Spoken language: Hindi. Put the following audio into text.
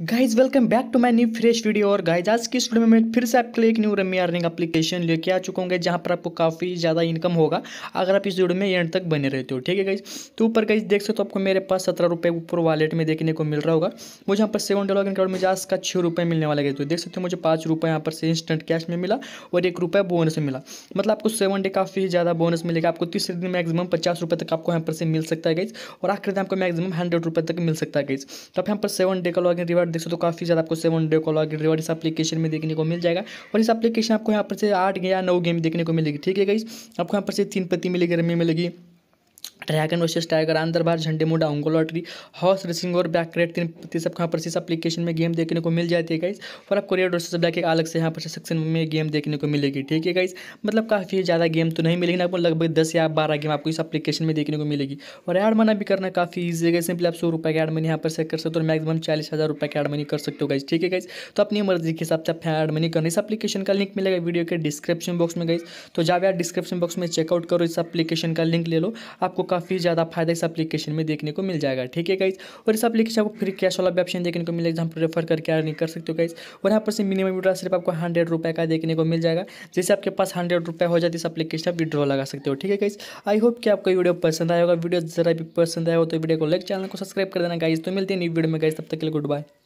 guys welcome back to my new fresh video और गाइज आज की स्टूडियो में फिर से आपके लिए एक न्यू रमी अर्निंग एप्लीकेशन लेके आ चुका हूँ जहाँ पर आपको काफ़ी ज़्यादा इनकम होगा अगर आप इस वीडियो में एंड तक बने रहते हो ठीक है गाइज तो ऊपर गाइज देख सकते हो तो आपको मेरे पास सत्रह रुपये ऊपर वालेट में देखने को मिल रहा होगा मुझे यहाँ पर सेवन डॉलर का मुझे आज का छः रुपये मिलने वाला गए तो देख सकते हो मुझे पाँच रुपये यहाँ पर से इंस्टेंट कैश में मिला और एक रुपये बोनस में मिला मतलब आपको सेवन डे काफ़ी ज़्यादा बोनस मिलेगा आपको तीसरे दिन मैक्सिमम पचास रुपये तक आपको यहाँ पर से मिल सकता है गाइज और आखिर दिन आपको मैक्सिमम हंड्रेड रुपये तक मिल सकता है गाइज तो आप यहाँ पर सेवन डे का लॉग इन पर देख सकते हो काफ़ी ज़्यादा आपको सेवन डे कॉल रिवॉर्ड इस एप्लीकेशन में देखने को मिल जाएगा और इस एप्लीकेशन आपको यहाँ पर से आठ या नौ गेम देखने को मिलेगी ठीक है गाइस आपको यहाँ पर से तीन पत्ती मिलेगी रमी मिलेगी ड्रैगन वर्सेस टाइगर अंदर बाहर झंडे मुंडा उनको लॉटरी हॉर्स रेसिंग और बैक रेट तीन सब यहाँ पर इस एप्लीकेशन में गेम देखने को मिल जाती है गाइस और आपको रेड वर्सेस ब्लैक एक अलग से यहाँ पर सेक्शन में गेम देखने को मिलेगी ठीक है गाइस मतलब काफ़ी ज़्यादा गेम तो नहीं मिलेगी आपको लगभग दस या बारह गेम आपको इस अपलीकेशन में देखने को मिलेगी और एड मना भी करना काफ़ी ईजी है सिंपली आप सौ रुपये का एड मनी यहाँ पर से कर सकते हो और मैक्सिमम चालीस हज़ार रुपये का एड मनी कर सकते हो गाइज ठीक है गाइज तो अपनी मर्जी के हिसाब से आप एड मनी करना इस एप्लीकेशन का लिंक मिलेगा वीडियो के डिस्क्रिप्शन बॉक्स में गाइज तो जावे आप डिस्क्रिप्शन बॉक्स में चेकआउट करो इस अपलीकेशन का लिंक ले लो आपको काफ़ी ज़्यादा फायदा इस एप्लीकेशन में देखने को मिल जाएगा ठीक है गाइज और इस एप्लीकेशन आपको फ्री कैश वाला ऑप्शन देखने को मिलेगा जहाँ रेफर करके अर्निंग कर सकते हो गाइज और यहाँ पर से मिनिमम विड्रॉ सिर्फ आपको हंड्रेड रुपये का देखने को मिल जाएगा जैसे आपके पास हंड्रेड रुपये हो जाए तो इस एप्लीकेशन आप विड्रॉ लगा सकते हो ठीक है गाइज आई होप कि आपको वीडियो पसंद आएगा वीडियो जरा भी पसंद आया हो तो वीडियो को लाइक चैनल को सब्सक्राइब कर देना गाइज तो मिलती है न्यू वीडियो में गाइज तब तक के लिए गुड बाय